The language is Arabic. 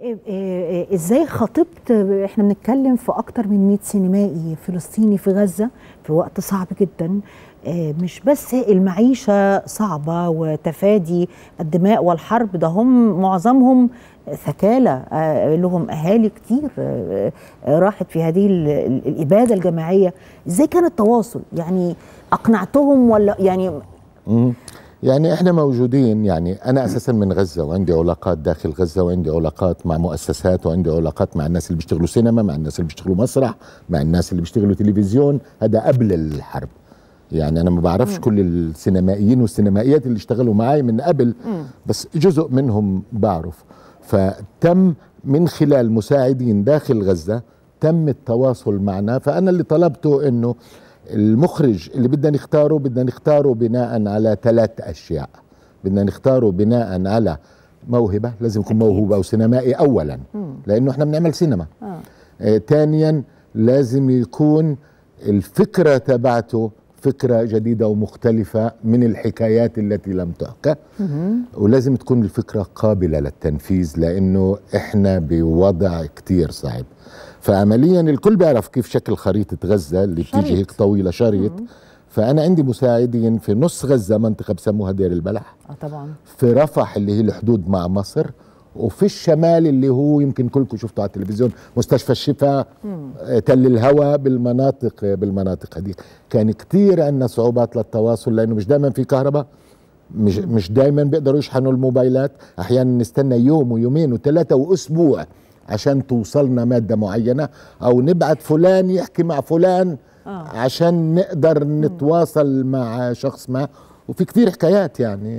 إيه، إيه، إيه، ازاي خطبت احنا بنتكلم في اكتر من 100 سينمائي فلسطيني في غزه في وقت صعب جدا مش بس المعيشه صعبه وتفادي الدماء والحرب ده هم معظمهم ثكالى آه، لهم اهالي كتير آه، راحت في هذه الاباده الجماعيه ازاي كان التواصل يعني اقنعتهم ولا يعني يعني احنا موجودين يعني انا اساسا من غزه وعندي علاقات داخل غزه وعندي علاقات مع مؤسسات وعندي علاقات مع الناس اللي بيشتغلوا سينما مع الناس اللي بيشتغلوا مسرح مع الناس اللي بيشتغلوا تلفزيون هذا قبل الحرب يعني انا ما بعرفش كل السينمائيين والسينمائيات اللي اشتغلوا معي من قبل بس جزء منهم بعرف فتم من خلال مساعدين داخل غزه تم التواصل معنا فانا اللي طلبته انه المخرج اللي بدنا نختاره بدنا نختاره بناء على ثلاث اشياء بدنا نختاره بناء على موهبه لازم يكون موهوب او سينمائي اولا لانه احنا بنعمل سينما آه. آه. آه لازم يكون الفكره تبعته فكرة جديدة ومختلفة من الحكايات التي لم تحكى ولازم تكون الفكرة قابلة للتنفيذ لأنه إحنا بوضع كتير صعب فعمليا الكل بيعرف كيف شكل خريطة غزة اللي شريط. بتيجي هيك طويلة شريط مم. فأنا عندي مساعدين في نص غزة منطقة بسموها دير البلح آه طبعا في رفح اللي هي الحدود مع مصر وفي الشمال اللي هو يمكن كلكم شفتوا على التلفزيون مستشفى الشفاء آه، تل الهوى بالمناطق آه، بالمناطق هذه كان كثير عندنا صعوبات للتواصل لانه مش دائما في كهرباء مش مش دائما بيقدروا يشحنوا الموبايلات احيانا نستنى يوم ويومين وثلاثه واسبوع عشان توصلنا ماده معينه او نبعت فلان يحكي مع فلان آه. عشان نقدر نتواصل مع شخص ما وفي كثير حكايات يعني